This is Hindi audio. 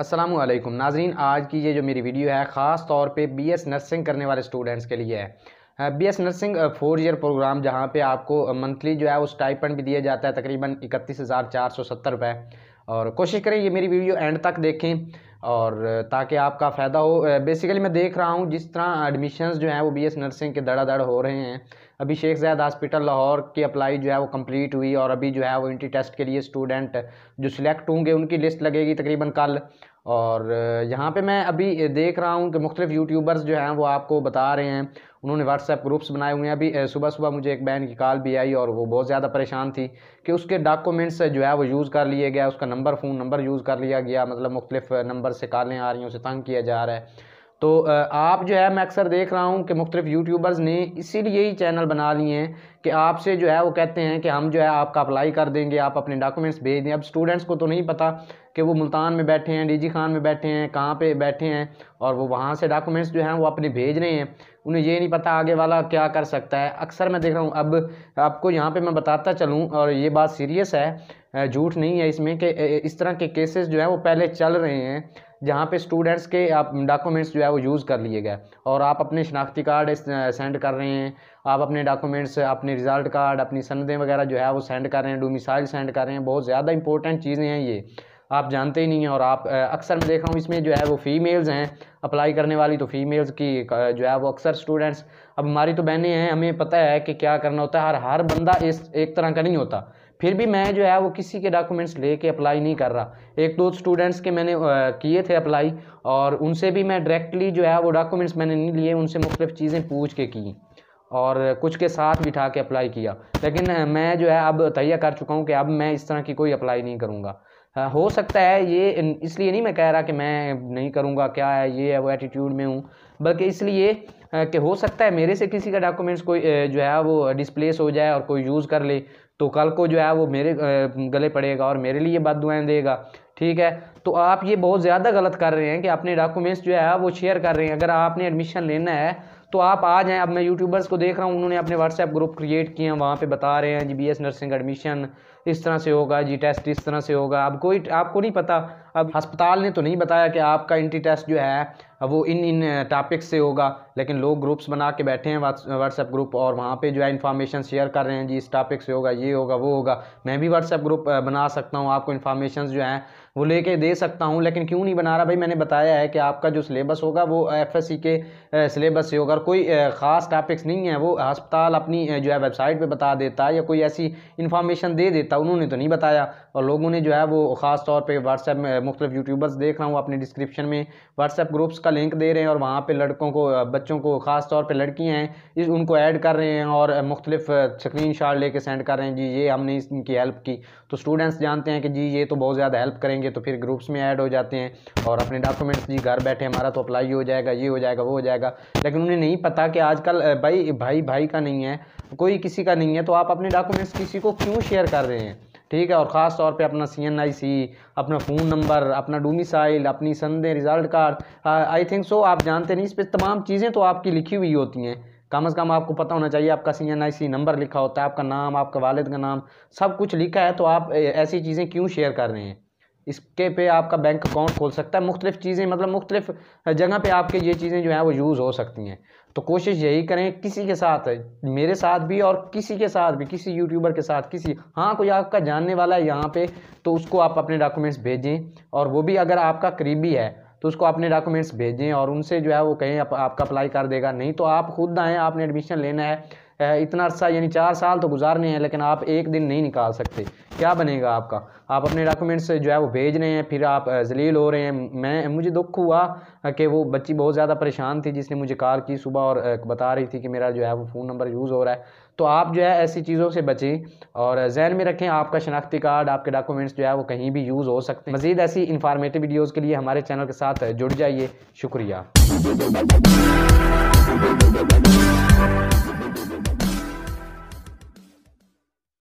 असलम नाजरीन आज की ये जो मेरी वीडियो है ख़ास तौर पे बीएस नर्सिंग करने वाले स्टूडेंट्स के लिए है BS nursing four year program जहाँ पे आपको मंथली जो है उस टाइप भी दिया जाता है तकरीबन इकतीस हज़ार चार सौ सत्तर रुपये और कोशिश करें ये मेरी वीडियो एंड तक देखें और ताकि आपका फ़ायदा हो बेसिकली मैं देख रहा हूँ जिस तरह एडमिशन्स जो हैं वो बीएस नर्सिंग के दड़ा दड़ हो रहे हैं अभी शेख जैद हॉस्पिटल लाहौर की अप्लाई जो है वो कंप्लीट हुई और अभी जो है वो इंट्री टेस्ट के लिए स्टूडेंट जो सिलेक्ट होंगे उनकी लिस्ट लगेगी तकरीबन कल और यहाँ पे मैं अभी देख रहा हूँ कि मुख्तलिफ़ यूट्यूबर्स जो हैं वो आपको बता रहे हैं उन्होंने व्हाट्सएप ग्रुप्स बनाए हुए हैं अभी सुबह सुबह मुझे एक बहन की कॉल भी आई और वो बहुत ज़्यादा परेशान थी कि उसके डॉक्यूमेंट्स जो है वो यूज़ कर लिए गया उसका नंबर फ़ोन नंबर यूज़ कर लिया गया मतलब मुख्तलिफ़ नंबर से कॉलें आ रही हैं उसे तंग किया जा रहा है तो आप जो है मैं अक्सर देख रहा हूँ कि मुख्तलिफ यूट्यूबर्स ने इसीलिए ही चैनल बना लिए हैं कि आपसे जो है वो कहते हैं कि हम जो है आपका अप्लाई कर देंगे आप अपने डॉक्यूमेंट्स भेज दें अब स्टूडेंट्स को तो नहीं पता कि वो मुल्तान में बैठे हैं डीजी खान में बैठे हैं कहाँ पे बैठे हैं और वो वहाँ से डॉक्यूमेंट्स जो हैं वो अपने भेज रहे हैं उन्हें ये नहीं पता आगे वाला क्या कर सकता है अक्सर मैं देख रहा हूँ अब आपको यहाँ पे मैं बताता चलूँ और ये बात सीरियस है झूठ नहीं है इसमें कि इस तरह के केसेस जो हैं वो पहले चल रहे हैं जहाँ पे स्टूडेंट्स के आप डॉक्यूमेंट्स जो है वो यूज़ कर लिए गए और आप अपने शनाख्ती कार्ड सेंड कर रहे हैं आप अपने डॉक्यूमेंट्स अपने रिज़ल्ट कार्ड अपनी सनदें वगैरह जो है वो सेंड कर रहे हैं डोमिसाइल सेंड कर रहे हैं बहुत ज़्यादा इंपॉर्टेंट चीज़ें हैं ये आप जानते ही नहीं हैं और आप अक्सर मैं देख रहा हूँ इसमें जो है वो फीमेल्स हैं अप्लाई करने वाली तो फीमेल्स की जो है वो अक्सर स्टूडेंट्स अब हमारी तो बहनें हैं हमें पता है कि क्या करना होता है हर हर बंदा इस एक तरह का नहीं होता फिर भी मैं जो है वो किसी के डॉक्यूमेंट्स लेके अप्लाई नहीं कर रहा एक दो स्टूडेंट्स के मैंने किए थे अप्लाई और उनसे भी मैं डायरेक्टली जो है वो डॉक्यूमेंट्स मैंने नहीं लिए उनसे मुख्तलिफ चीज़ें पूछ के की और कुछ के साथ बिठा के अप्लाई किया लेकिन मैं जो है अब तैयार कर चुका हूँ कि अब मैं इस तरह की कोई अप्लाई नहीं करूँगा हाँ, हो सकता है ये इसलिए नहीं मैं कह रहा कि मैं नहीं करूँगा क्या है ये है वो एटीट्यूड में हूँ बल्कि इसलिए कि हो सकता है मेरे से किसी का डॉक्यूमेंट्स कोई जो है वो डिसप्लेस हो जाए और कोई यूज़ कर ले तो कल को जो है वो मेरे गले पड़ेगा और मेरे लिए बद दुआएँ देगा ठीक है तो आप ये बहुत ज़्यादा गलत कर रहे हैं कि अपने डॉक्यूमेंट्स जो है वो शेयर कर रहे हैं अगर आपने एडमिशन लेना है तो आप आ जाएं अब मैं यूट्यूबर्स को देख रहा हूँ उन्होंने अपने व्हाट्सएप ग्रुप क्रिएट किए हैं वहाँ पे बता रहे हैं जी बीएस नर्सिंग एडमिशन इस तरह से होगा जी टेस्ट इस तरह से होगा अब कोई आपको नहीं पता अब अस्पताल ने तो नहीं बताया कि आपका एंटी टेस्ट जो है अब वो इन इन टॉपिक्स से होगा लेकिन लोग ग्रुप्स बना के बैठे हैं व्हाट्सएप ग्रुप और वहाँ पे जो है इन्फॉर्मेशन शेयर कर रहे हैं जी इस टॉपिक से होगा ये होगा वो होगा मैं भी व्हाट्सएप ग्रुप बना सकता हूँ आपको इन्फॉर्मेशन जो है वो लेके दे सकता हूँ लेकिन क्यों नहीं बना रहा भाई मैंने बताया है कि आपका जो सिलेबस होगा वो एफ के सिलेबस से होगा और कोई ख़ास टॉपिक्स नहीं है वो अस्पताल अपनी जो है वेबसाइट पर बता देता है या कोई ऐसी इन्फॉर्मेशन दे देता उन्होंने तो नहीं बताया और लोगों ने जो है वो ख़ास तौर पर व्हाट्सएप में मुख्तु यूट्यूबर्स देख रहा हूँ अपने डिस्क्रिप्शन में व्हाट्सएप ग्रुप्स का का लिंक दे रहे हैं और वहाँ पर लड़कों को बच्चों को ख़ास तौर पर लड़कियाँ हैं उनको ऐड कर रहे हैं और मुख्तलिफ स्क्रीन शॉट लेके सेंड कर रहे हैं जी ये हमने इनकी हेल्प की तो स्टूडेंट्स जानते हैं कि जी ये तो बहुत ज़्यादा हेल्प करेंगे तो फिर ग्रुप्स में ऐड हो जाते हैं और अपने डॉक्यूमेंट्स जी घर बैठे हमारा तो अप्लाई हो जाएगा ये हो जाएगा वो हो जाएगा लेकिन उन्हें नहीं पता कि आजकल भाई भाई भाई का नहीं है कोई किसी का नहीं है तो आप अपने डॉक्यूमेंट्स किसी को क्यों शेयर कर रहे हैं ठीक है और ख़ास तौर पे अपना सी एन आई सी अपना फ़ोन नंबर अपना डोमिसाइल अपनी संदे result card I think so आप जानते नहीं इस पर तमाम चीज़ें तो आपकी लिखी हुई होती हैं कम अज़ कम आपको पता होना चाहिए आपका सी एन आई सी नंबर लिखा होता है आपका नाम आपका वालद का नाम सब कुछ लिखा है तो आप ऐसी चीज़ें क्यों शेयर कर रहे हैं इसके पे आपका बैंक अकाउंट खोल सकता है मुख्तलिफ चीज़ें मतलब मुख्तलिफ जगह पे आपके ये चीज़ें जो हैं वो यूज़ हो सकती हैं तो कोशिश यही करें किसी के साथ मेरे साथ भी और किसी के साथ भी किसी यूट्यूबर के साथ किसी हाँ कोई आपका जानने वाला है यहाँ पे तो उसको आप अपने डॉक्यूमेंट्स भेजें और वो भी अगर आपका करीबी है तो उसको अपने डॉक्यूमेंट्स भेजें और उनसे जो है वो कहें आप, आपका अप्लाई कर देगा नहीं तो आप खुद आएँ आपने एडमिशन लेना है इतना अर्सा यानी चार साल तो गुजारने हैं लेकिन आप एक दिन नहीं निकाल सकते क्या बनेगा आपका आप अपने डॉक्यूमेंट्स जो है वो भेज रहे हैं फिर आप जलील हो रहे हैं मैं मुझे दुख हुआ कि वो बच्ची बहुत ज़्यादा परेशान थी जिसने मुझे कॉल की सुबह और बता रही थी कि मेरा जो है वो फ़ोन नंबर यूज़ हो रहा है तो आप जो है ऐसी चीज़ों से बचें और जहन में रखें आपका शनाख्ती कार्ड आपके डॉक्यूमेंट्स जो है वो कहीं भी यूज़ हो सकते हैं मजीद ऐसी इन्फॉर्मेटिव वीडियोज़ के लिए हमारे चैनल के साथ जुड़ जाइए शुक्रिया